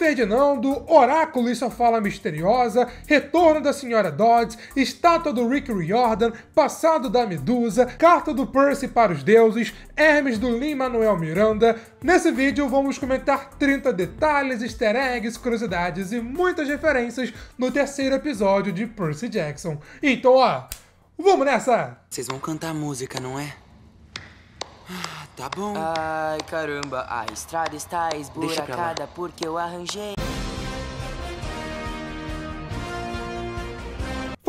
Ferdinando, Oráculo e sua fala misteriosa, Retorno da Senhora Dodds, Estátua do Rick Riordan, Passado da Medusa, Carta do Percy para os Deuses, Hermes do Lin-Manuel Miranda. Nesse vídeo vamos comentar 30 detalhes, easter eggs, curiosidades e muitas referências no terceiro episódio de Percy Jackson. Então, ó, vamos nessa! Vocês vão cantar música, não é? Ah. Tá bom. Ai, caramba, a estrada está esburacada porque eu arranjei.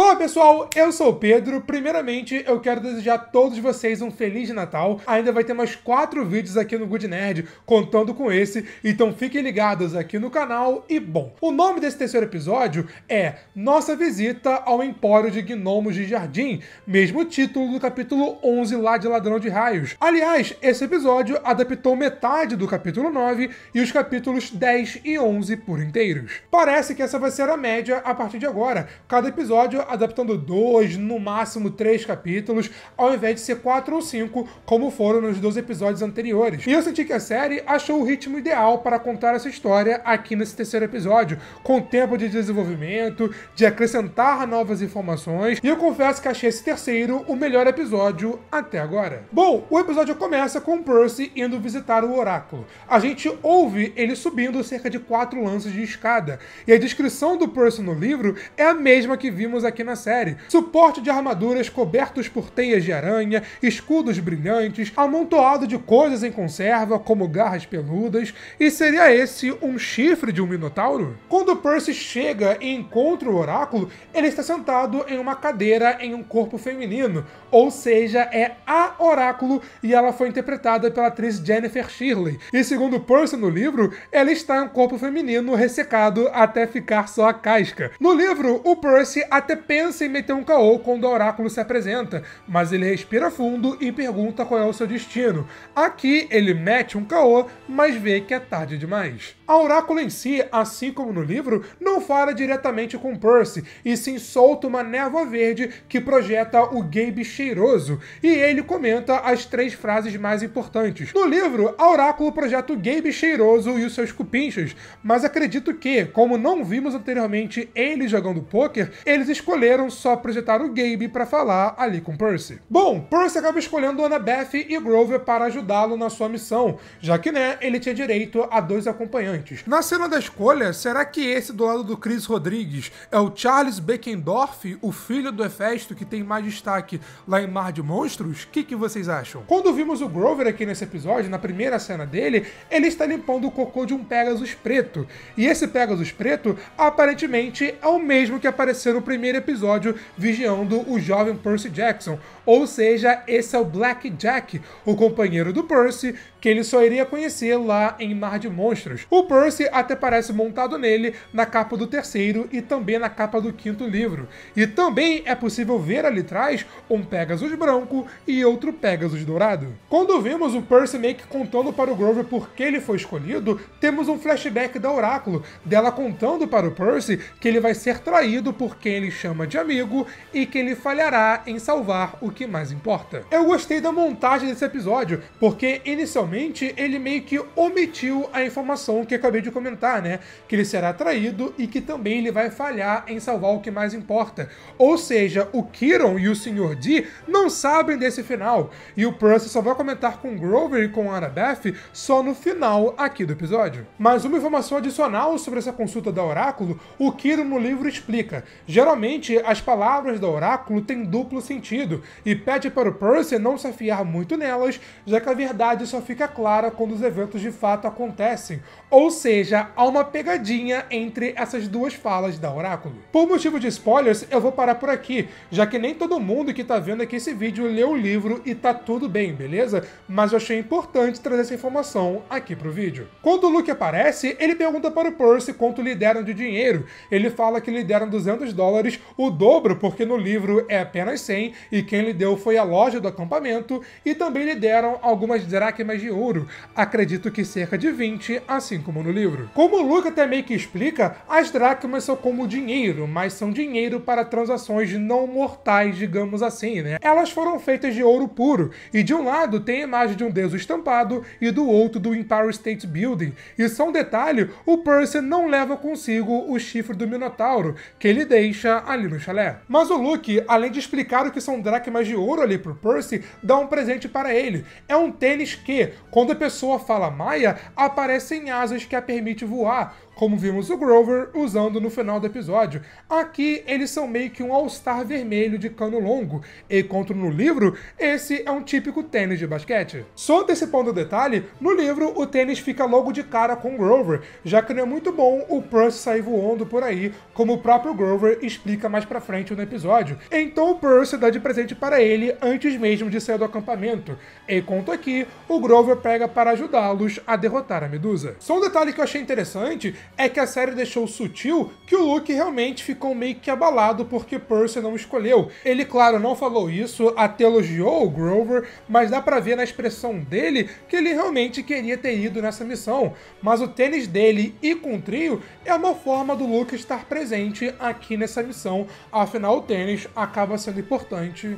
Olá pessoal, eu sou o Pedro. Primeiramente, eu quero desejar a todos vocês um feliz Natal. Ainda vai ter mais quatro vídeos aqui no Good Nerd, contando com esse, então fiquem ligados aqui no canal. E bom, o nome desse terceiro episódio é Nossa Visita ao Empório de Gnomos de Jardim, mesmo título do capítulo 11 lá de Ladrão de Raios. Aliás, esse episódio adaptou metade do capítulo 9 e os capítulos 10 e 11 por inteiros. Parece que essa vai ser a média a partir de agora. Cada episódio adaptando dois, no máximo três capítulos, ao invés de ser quatro ou cinco, como foram nos dois episódios anteriores. E eu senti que a série achou o ritmo ideal para contar essa história aqui nesse terceiro episódio, com tempo de desenvolvimento, de acrescentar novas informações, e eu confesso que achei esse terceiro o melhor episódio até agora. Bom, o episódio começa com Percy indo visitar o oráculo. A gente ouve ele subindo cerca de quatro lances de escada, e a descrição do Percy no livro é a mesma que vimos aqui aqui na série. Suporte de armaduras cobertos por teias de aranha, escudos brilhantes, amontoado de coisas em conserva, como garras peludas, e seria esse um chifre de um minotauro? Quando Percy chega e encontra o oráculo, ele está sentado em uma cadeira em um corpo feminino, ou seja, é a oráculo e ela foi interpretada pela atriz Jennifer Shirley. E segundo Percy no livro, ela está em um corpo feminino ressecado até ficar só a casca. No livro, o Percy até pensa em meter um caô quando o oráculo se apresenta, mas ele respira fundo e pergunta qual é o seu destino. Aqui ele mete um caô, mas vê que é tarde demais. A Oráculo em si, assim como no livro, não fala diretamente com Percy, e sim solta uma névoa verde que projeta o Gabe cheiroso, e ele comenta as três frases mais importantes. No livro, a Oráculo projeta o Gabe cheiroso e os seus cupinchos, mas acredito que, como não vimos anteriormente ele jogando poker, eles escolheram só projetar o Gabe para falar ali com Percy. Bom, Percy acaba escolhendo Annabeth e Grover para ajudá-lo na sua missão, já que, né, ele tinha direito a dois acompanhantes antes. Na cena da escolha, será que esse do lado do Chris Rodrigues é o Charles Beckendorf, o filho do Hefesto que tem mais destaque lá em Mar de Monstros? O que, que vocês acham? Quando vimos o Grover aqui nesse episódio, na primeira cena dele, ele está limpando o cocô de um Pegasus preto. E esse Pegasus preto, aparentemente, é o mesmo que apareceu no primeiro episódio vigiando o jovem Percy Jackson. Ou seja, esse é o Black Jack, o companheiro do Percy, que ele só iria conhecer lá em Mar de Monstros. O Percy até parece montado nele na capa do terceiro e também na capa do quinto livro. E também é possível ver ali atrás um Pegasus branco e outro Pegasus dourado. Quando vimos o Percy meio que contando para o Grover por que ele foi escolhido, temos um flashback da Oráculo, dela contando para o Percy que ele vai ser traído por quem ele chama de amigo e que ele falhará em salvar o que mais importa. Eu gostei da montagem desse episódio, porque inicialmente ele meio que omitiu a informação que acabei de comentar, né? Que ele será traído e que também ele vai falhar em salvar o que mais importa. Ou seja, o Kiron e o Sr. D não sabem desse final. E o Percy só vai comentar com Grover e com Annabeth só no final aqui do episódio. Mas uma informação adicional sobre essa consulta da Oráculo, o Kiron no livro explica. Geralmente, as palavras da Oráculo têm duplo sentido e pede para o Percy não se afiar muito nelas, já que a verdade só fica clara quando os eventos de fato acontecem. Ou ou seja, há uma pegadinha entre essas duas falas da Oráculo. Por motivo de spoilers, eu vou parar por aqui, já que nem todo mundo que tá vendo aqui esse vídeo leu o livro e tá tudo bem, beleza? Mas eu achei importante trazer essa informação aqui pro vídeo. Quando o Luke aparece, ele pergunta para o Percy quanto lhe deram de dinheiro. Ele fala que lhe deram 200 dólares, o dobro, porque no livro é apenas 100, e quem lhe deu foi a loja do acampamento, e também lhe deram algumas dracmas de ouro, acredito que cerca de 20 a 5 como no livro. Como o Luke até meio que explica, as dracmas são como dinheiro, mas são dinheiro para transações não mortais, digamos assim, né? Elas foram feitas de ouro puro, e de um lado tem a imagem de um deus estampado e do outro do Empire State Building. E só um detalhe, o Percy não leva consigo o chifre do Minotauro, que ele deixa ali no chalé. Mas o Luke, além de explicar o que são dracmas de ouro ali pro Percy, dá um presente para ele. É um tênis que, quando a pessoa fala Maia, aparecem asas que a permite voar como vimos o Grover usando no final do episódio. Aqui eles são meio que um all-star vermelho de cano longo, E enquanto no livro esse é um típico tênis de basquete. Só antecipando o detalhe, no livro o tênis fica logo de cara com o Grover, já que não é muito bom o Percy sair voando por aí, como o próprio Grover explica mais pra frente no episódio. Então o Percy dá de presente para ele antes mesmo de sair do acampamento, E conto aqui o Grover pega para ajudá-los a derrotar a Medusa. Só um detalhe que eu achei interessante é que a série deixou sutil que o Luke realmente ficou meio que abalado porque Percy não escolheu. Ele, claro, não falou isso, até elogiou o Grover, mas dá para ver na expressão dele que ele realmente queria ter ido nessa missão. Mas o tênis dele e com o trio é uma forma do Luke estar presente aqui nessa missão, afinal o tênis acaba sendo importante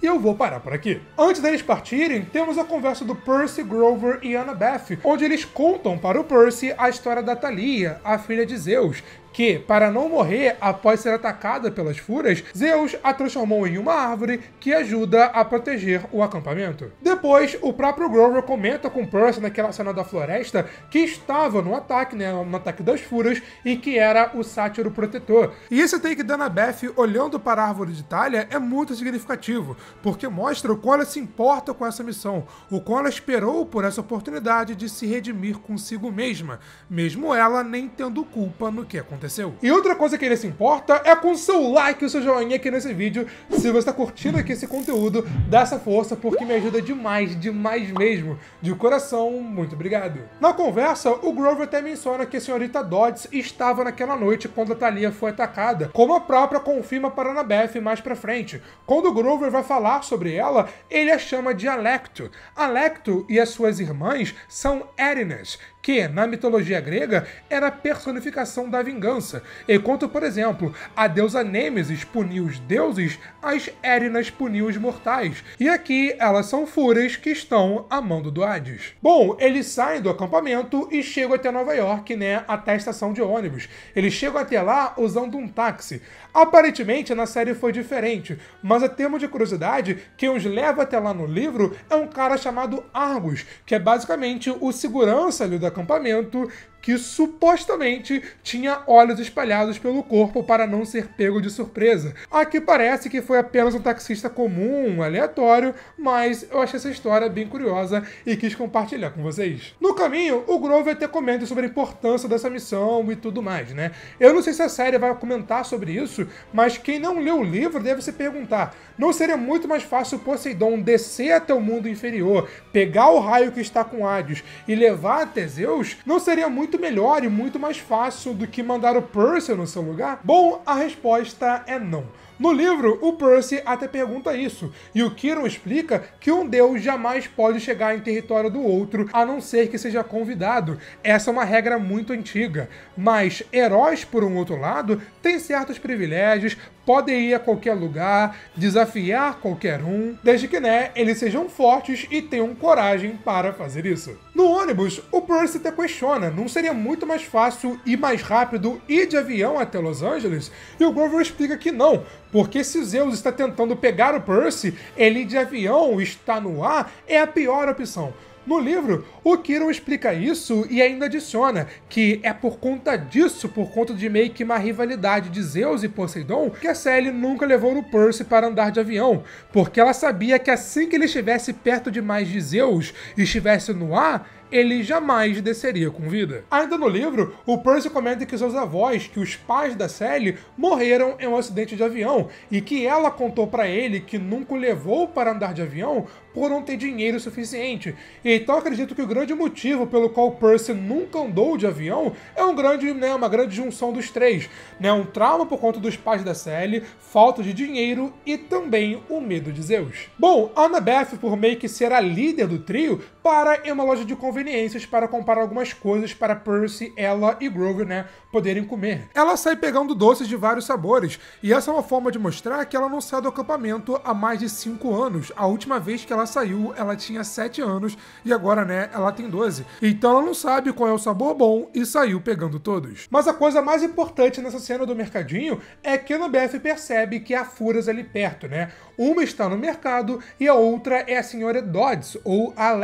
e eu vou parar por aqui. Antes deles partirem, temos a conversa do Percy, Grover e Annabeth, onde eles contam para o Percy a história da Thalia, a filha de Zeus, que, para não morrer após ser atacada pelas furas, Zeus a transformou em uma árvore que ajuda a proteger o acampamento. Depois, o próprio Grover comenta com Percy naquela cena da floresta que estava no ataque, né, no ataque das furas, e que era o sátiro protetor. E esse take da Annabeth olhando para a árvore de talha é muito significativo, porque mostra o quão ela se importa com essa missão, o quão ela esperou por essa oportunidade de se redimir consigo mesma, mesmo ela nem tendo culpa no que aconteceu aconteceu. E outra coisa que ele se importa é com o seu like, o seu joinha aqui nesse vídeo. Se você está curtindo aqui esse conteúdo, dá essa força porque me ajuda demais, demais mesmo. De coração, muito obrigado. Na conversa, o Grover até menciona que a senhorita Dodds estava naquela noite quando a Thalia foi atacada, como a própria confirma para Annabeth mais pra frente. Quando o Grover vai falar sobre ela, ele a chama de Alecto. Alecto e as suas irmãs são Erinas, que, na mitologia grega, era a personificação da vingança, enquanto, por exemplo, a deusa Nêmesis punia os deuses, as Érinas puniam os mortais. E aqui elas são fúrias que estão a mão do Hades. Bom, eles saem do acampamento e chegam até Nova York, né, até a estação de ônibus. Eles chegam até lá usando um táxi. Aparentemente, na série foi diferente, mas a termo de curiosidade, quem os leva até lá no livro é um cara chamado Argus, que é basicamente o segurança ali do acampamento que supostamente tinha olhos espalhados pelo corpo para não ser pego de surpresa. Aqui parece que foi apenas um taxista comum, aleatório, mas eu achei essa história bem curiosa e quis compartilhar com vocês. No caminho, o Grover até comenta sobre a importância dessa missão e tudo mais, né? Eu não sei se a série vai comentar sobre isso, mas quem não leu o livro deve se perguntar: não seria muito mais fácil Poseidon descer até o mundo inferior, pegar o raio que está com Hades e levar a Teseus? Não seria muito muito melhor e muito mais fácil do que mandar o Percy no seu lugar? Bom, a resposta é não. No livro, o Percy até pergunta isso, e o Kiron explica que um deus jamais pode chegar em território do outro a não ser que seja convidado. Essa é uma regra muito antiga. Mas heróis, por um outro lado, têm certos privilégios, podem ir a qualquer lugar, desafiar qualquer um, desde que, né, eles sejam fortes e tenham coragem para fazer isso. No ônibus, o Percy até questiona, não seria muito mais fácil e mais rápido ir de avião até Los Angeles? E o Grover explica que não, porque se Zeus está tentando pegar o Percy, ele de avião está no ar é a pior opção. No livro, o Kiron explica isso e ainda adiciona que é por conta disso, por conta de meio que uma rivalidade de Zeus e Poseidon, que a Sally nunca levou o Percy para andar de avião, porque ela sabia que assim que ele estivesse perto demais de Zeus e estivesse no ar, ele jamais desceria com vida. Ainda no livro, o Percy comenta que seus avós, que os pais da Sally, morreram em um acidente de avião e que ela contou para ele que nunca o levou para andar de avião por não ter dinheiro suficiente. Então acredito que o grande motivo pelo qual Percy nunca andou de avião é um grande, né, uma grande junção dos três. Né, um trauma por conta dos pais da Sally, falta de dinheiro e também o medo de Zeus. Bom, Annabeth, por meio que ser a líder do trio, para em uma loja de conveniências para comprar algumas coisas para Percy, ela e Grover né, poderem comer. Ela sai pegando doces de vários sabores, e essa é uma forma de mostrar que ela não sai do acampamento há mais de 5 anos. A última vez que ela saiu, ela tinha 7 anos e agora, né, ela tem 12. Então ela não sabe qual é o sabor bom e saiu pegando todos. Mas a coisa mais importante nessa cena do mercadinho é que a BF percebe que há furas ali perto, né? Uma está no mercado e a outra é a senhora Dodds, ou a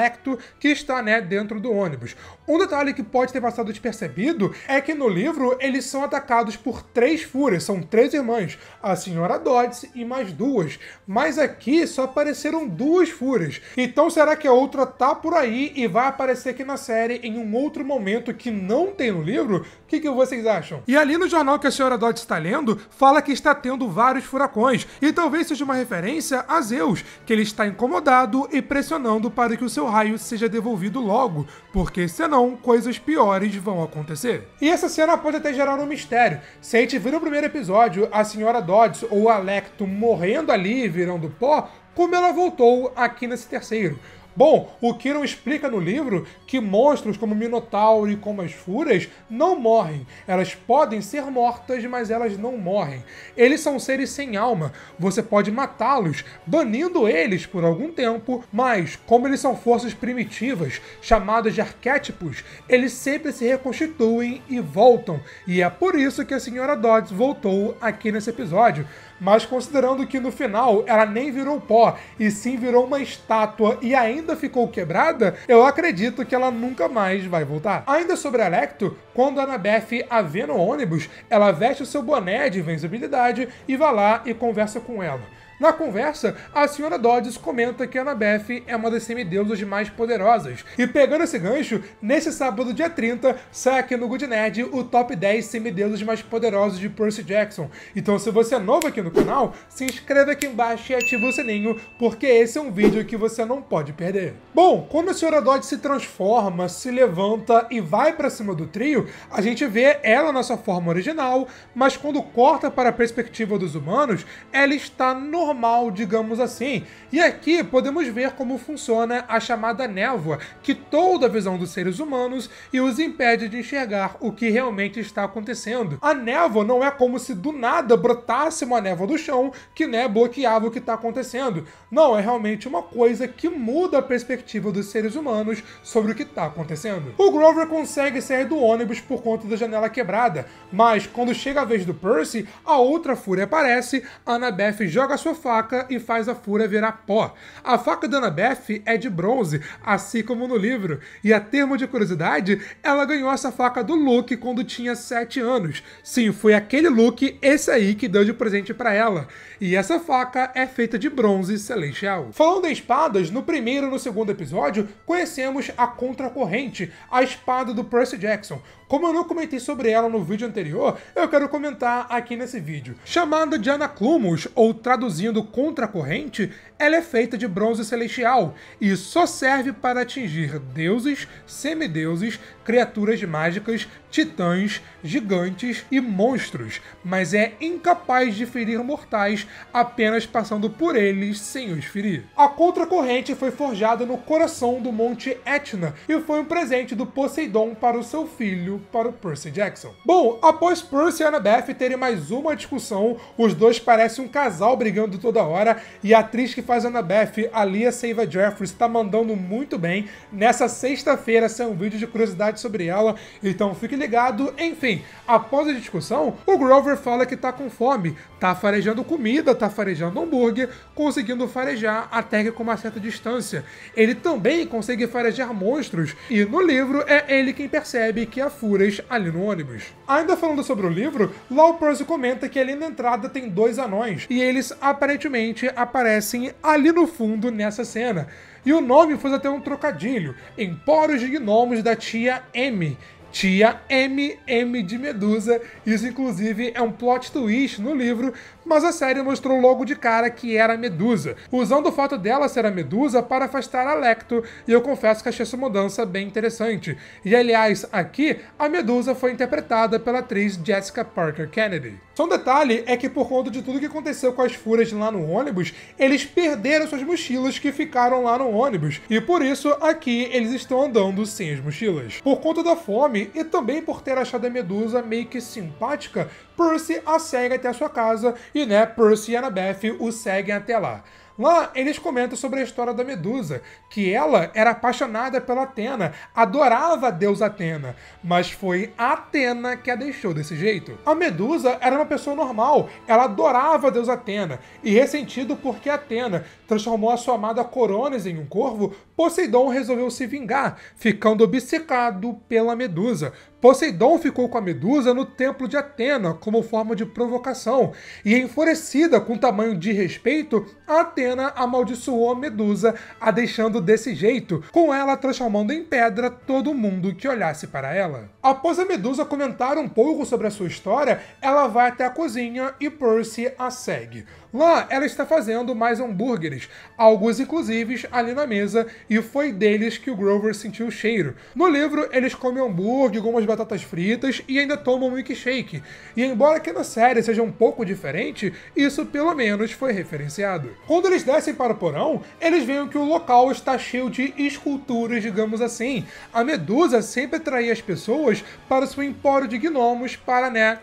que está, né, dentro do ônibus. Um detalhe que pode ter passado despercebido é que no livro eles são atacados por três fúrias, são três irmãs, a senhora Dodds e mais duas. Mas aqui só apareceram duas fúrias então será que a outra tá por aí e vai aparecer aqui na série em um outro momento que não tem no livro? O que, que vocês acham? E ali no jornal que a senhora Dodge está lendo, fala que está tendo vários furacões, e talvez seja uma referência a Zeus, que ele está incomodado e pressionando para que o seu raio seja devolvido logo, porque senão coisas piores vão acontecer. E essa cena pode até gerar um mistério. Se a gente vir no primeiro episódio a senhora Dodds ou Alecto morrendo ali, virando pó, como ela voltou aqui nesse terceiro. Bom, o Kiron explica no livro que monstros como Minotauro e como as Fúrias não morrem. Elas podem ser mortas, mas elas não morrem. Eles são seres sem alma. Você pode matá-los, banindo eles por algum tempo, mas como eles são forças primitivas, chamadas de arquétipos, eles sempre se reconstituem e voltam. E é por isso que a Senhora Dodds voltou aqui nesse episódio mas considerando que no final ela nem virou pó, e sim virou uma estátua e ainda ficou quebrada, eu acredito que ela nunca mais vai voltar. Ainda sobre Electo, quando a Beth a vê no ônibus, ela veste o seu boné de invencibilidade e vai lá e conversa com ela. Na conversa, a senhora Dodds comenta que Annabeth é uma das semideusas mais poderosas. E pegando esse gancho, nesse sábado, dia 30, sai aqui no Good Nerd o top 10 semideusas mais poderosos de Percy Jackson. Então, se você é novo aqui no canal, se inscreva aqui embaixo e ativa o sininho, porque esse é um vídeo que você não pode perder. Bom, quando a senhora Dodds se transforma, se levanta e vai para cima do trio, a gente vê ela na sua forma original, mas quando corta para a perspectiva dos humanos, ela está no normal, digamos assim. E aqui podemos ver como funciona a chamada névoa, que toda a visão dos seres humanos e os impede de enxergar o que realmente está acontecendo. A névoa não é como se do nada brotasse uma névoa do chão que né, bloqueava o que está acontecendo. Não, é realmente uma coisa que muda a perspectiva dos seres humanos sobre o que está acontecendo. O Grover consegue sair do ônibus por conta da janela quebrada, mas quando chega a vez do Percy, a outra fúria aparece, Annabeth joga sua sua faca e faz a fura virar pó. A faca da Annabeth é de bronze, assim como no livro, e a termo de curiosidade, ela ganhou essa faca do Luke quando tinha 7 anos. Sim, foi aquele Luke, esse aí, que deu de presente para ela. E essa faca é feita de bronze celestial. Falando em espadas, no primeiro e no segundo episódio, conhecemos a contracorrente, a espada do Percy Jackson, como eu não comentei sobre ela no vídeo anterior, eu quero comentar aqui nesse vídeo. Chamada de Anaclumus ou traduzindo contra a corrente, ela é feita de bronze celestial e só serve para atingir deuses, semideuses, criaturas mágicas, titãs, gigantes e monstros, mas é incapaz de ferir mortais apenas passando por eles sem os ferir. A contracorrente foi forjada no coração do Monte Etna e foi um presente do Poseidon para o seu filho para o Percy Jackson. Bom, após Percy e Annabeth terem mais uma discussão, os dois parecem um casal brigando toda hora e a atriz que faz Annabeth, a Lia Seiva Jeffries, está mandando muito bem. Nessa sexta-feira saiu um vídeo de curiosidade sobre ela, então fique ligado. Enfim, após a discussão, o Grover fala que tá com fome, tá farejando comida, tá farejando hambúrguer, conseguindo farejar até que com uma certa distância. Ele também consegue farejar monstros e no livro é ele quem percebe que a fúrias ali no ônibus. Ainda falando sobre o livro, Law Percy comenta que ali na entrada tem dois anões e eles aparentemente aparecem ali no fundo nessa cena. E o nome faz até um trocadilho: Empórios de Gnomos da Tia M, tia M, M de Medusa. Isso, inclusive, é um plot twist no livro, mas a série mostrou logo de cara que era a Medusa, usando o fato dela ser a Medusa para afastar a Lecto, e eu confesso que achei essa mudança bem interessante. E aliás, aqui, a Medusa foi interpretada pela atriz Jessica Parker Kennedy. Só um detalhe é que por conta de tudo que aconteceu com as fúrias lá no ônibus, eles perderam suas mochilas que ficaram lá no ônibus, e por isso aqui eles estão andando sem as mochilas. Por conta da fome e também por ter achado a Medusa meio que simpática, Percy a segue até a sua casa e, né, Percy e Annabeth o seguem até lá. Lá eles comentam sobre a história da Medusa, que ela era apaixonada pela Atena, adorava a deusa Atena, mas foi a Atena que a deixou desse jeito. A Medusa era uma pessoa normal, ela adorava a deusa Atena, e ressentido porque Atena transformou a sua amada Coronis em um corvo, Poseidon resolveu se vingar, ficando obcecado pela Medusa, Poseidon ficou com a Medusa no templo de Atena como forma de provocação, e enfurecida com tamanho de respeito, Atena amaldiçoou a Medusa, a deixando desse jeito, com ela transformando em pedra todo mundo que olhasse para ela. Após a Medusa comentar um pouco sobre a sua história, ela vai até a cozinha e Percy a segue. Lá ela está fazendo mais hambúrgueres, alguns inclusive ali na mesa, e foi deles que o Grover sentiu o cheiro. No livro, eles comem hambúrguer, algumas batatas fritas e ainda tomam milkshake. E embora que na série seja um pouco diferente, isso pelo menos foi referenciado. Quando eles descem para o porão, eles veem que o local está cheio de esculturas, digamos assim. A Medusa sempre atraía as pessoas para o seu empório de gnomos para, né,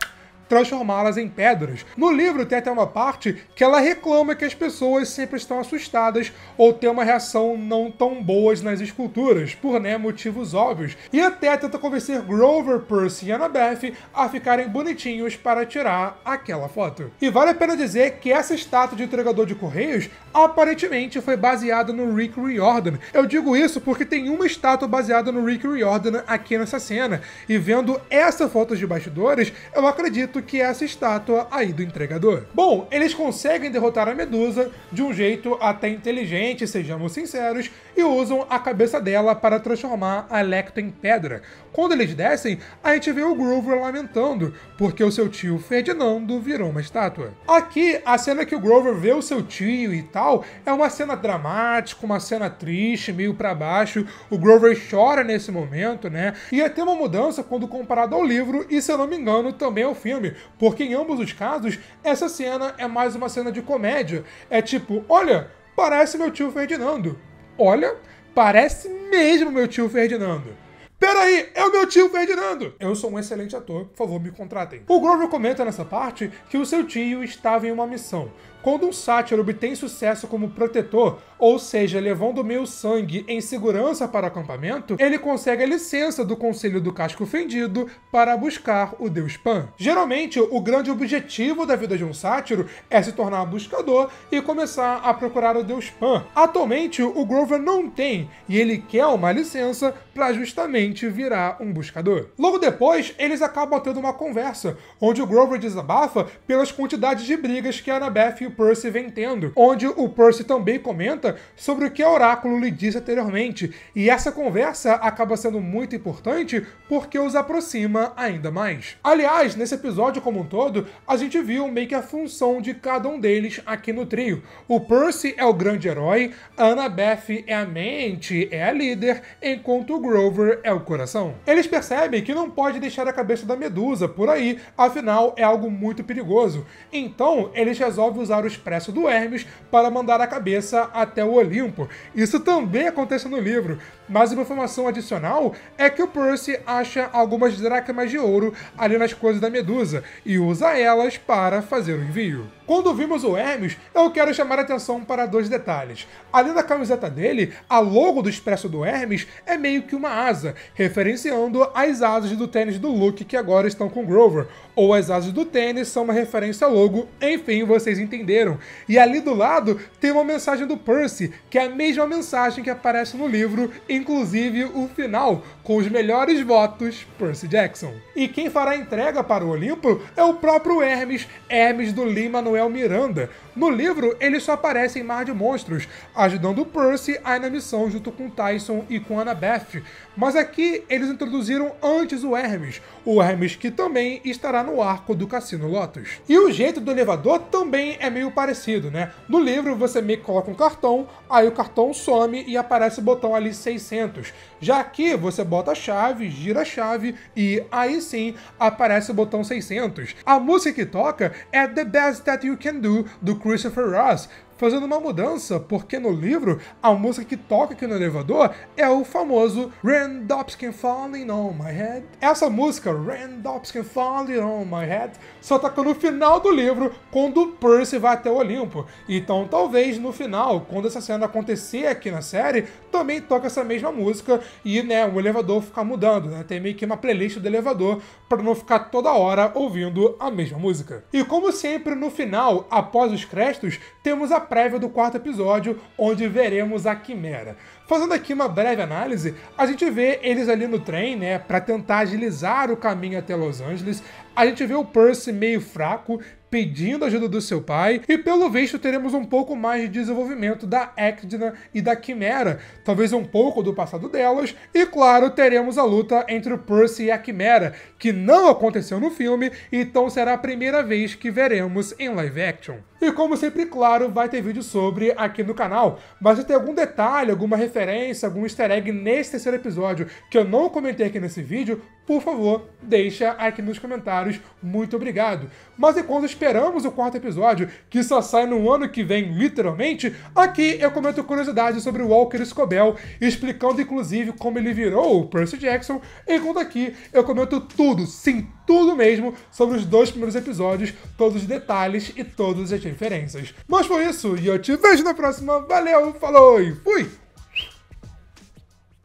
transformá-las em pedras. No livro tem até uma parte que ela reclama que as pessoas sempre estão assustadas ou têm uma reação não tão boas nas esculturas, por né, motivos óbvios, e até tenta convencer Grover, Percy e Annabeth a ficarem bonitinhos para tirar aquela foto. E vale a pena dizer que essa estátua de entregador de correios aparentemente foi baseado no Rick Riordan. Eu digo isso porque tem uma estátua baseada no Rick Riordan aqui nessa cena, e vendo essa foto de bastidores, eu acredito que é essa estátua aí do entregador. Bom, eles conseguem derrotar a Medusa de um jeito até inteligente, sejamos sinceros, e usam a cabeça dela para transformar a Electra em pedra. Quando eles descem, a gente vê o Grover lamentando, porque o seu tio Ferdinando virou uma estátua. Aqui, a cena que o Grover vê o seu tio e tal, musical é uma cena dramática, uma cena triste, meio para baixo. O Grover chora nesse momento, né? E até uma mudança quando comparado ao livro e, se eu não me engano, também ao filme, porque em ambos os casos, essa cena é mais uma cena de comédia. É tipo, olha, parece meu tio Ferdinando. Olha, parece mesmo meu tio Ferdinando. Peraí, é o meu tio Ferdinando! Eu sou um excelente ator, por favor, me contratem. O Grover comenta nessa parte que o seu tio estava em uma missão, quando um sátiro obtém sucesso como protetor, ou seja, levando meio sangue em segurança para acampamento, ele consegue a licença do Conselho do Casco Ofendido para buscar o Deus Pan. Geralmente, o grande objetivo da vida de um sátiro é se tornar buscador e começar a procurar o Deus Pan. Atualmente, o Grover não tem e ele quer uma licença para justamente virar um buscador. Logo depois, eles acabam tendo uma conversa, onde o Grover desabafa pelas quantidades de brigas que Annabeth Percy vem tendo, onde o Percy também comenta sobre o que o Oráculo lhe disse anteriormente, e essa conversa acaba sendo muito importante porque os aproxima ainda mais. Aliás, nesse episódio como um todo, a gente viu meio que a função de cada um deles aqui no trio. O Percy é o grande herói, Annabeth é a mente, é a líder, enquanto o Grover é o coração. Eles percebem que não pode deixar a cabeça da Medusa por aí, afinal é algo muito perigoso. Então, eles resolvem usar usar o expresso do Hermes para mandar a cabeça até o Olimpo. Isso também acontece no livro. Mas uma informação adicional é que o Percy acha algumas dracmas de ouro ali nas coisas da Medusa e usa elas para fazer o envio. Quando vimos o Hermes, eu quero chamar a atenção para dois detalhes. Além da camiseta dele, a logo do expresso do Hermes é meio que uma asa, referenciando as asas do tênis do Luke que agora estão com Grover, ou as asas do tênis são uma referência ao logo, enfim, vocês entenderam. E ali do lado tem uma mensagem do Percy, que é a mesma mensagem que aparece no livro em inclusive o final, com os melhores votos, Percy Jackson. E quem fará entrega para o Olimpo é o próprio Hermes, Hermes do Lima Manuel Miranda. No livro, ele só aparece em Mar de Monstros, ajudando Percy a ir na missão junto com Tyson e com Annabeth. Mas aqui eles introduziram antes o Hermes, o Hermes que também estará no arco do Cassino Lotus. E o jeito do elevador também é meio parecido, né? No livro você meio que coloca um cartão, aí o cartão some e aparece o botão ali 600. Já aqui você bota volta a chave, gira a chave e aí sim aparece o botão 600. A música que toca é The Best That You Can Do do Christopher Ross, fazendo uma mudança, porque no livro a música que toca aqui no elevador é o famoso Randops Can Falling On My Head. Essa música, Randops Can Falling On My Head, só tá toca no final do livro, quando o Percy vai até o Olimpo. Então talvez no final, quando essa cena acontecer aqui na série, também toca essa mesma música e né, o elevador ficar mudando, né? Tem meio que uma playlist do elevador para não ficar toda hora ouvindo a mesma música. E como sempre no final, após os créditos, temos a prévia do quarto episódio, onde veremos a Quimera. Fazendo aqui uma breve análise, a gente vê eles ali no trem, né, para tentar agilizar o caminho até Los Angeles. A gente vê o Percy meio fraco, pedindo a ajuda do seu pai, e pelo visto teremos um pouco mais de desenvolvimento da Ectna e da Quimera, talvez um pouco do passado delas, e claro, teremos a luta entre o Percy e a Quimera, que não aconteceu no filme, então será a primeira vez que veremos em live action. E como sempre, claro, vai ter vídeo sobre aqui no canal, mas se tem algum detalhe, alguma referência, algum easter egg nesse terceiro episódio que eu não comentei aqui nesse vídeo, por favor, deixa aqui nos comentários. Muito obrigado. Mas enquanto esperamos o quarto episódio, que só sai no ano que vem, literalmente, aqui eu comento curiosidades sobre o Walker Scobell, explicando inclusive como ele virou o Percy Jackson, enquanto aqui eu comento tudo, sim, tudo mesmo sobre os dois primeiros episódios, todos os detalhes e todas as referências. Mas foi isso, e eu te vejo na próxima. Valeu, falou e fui!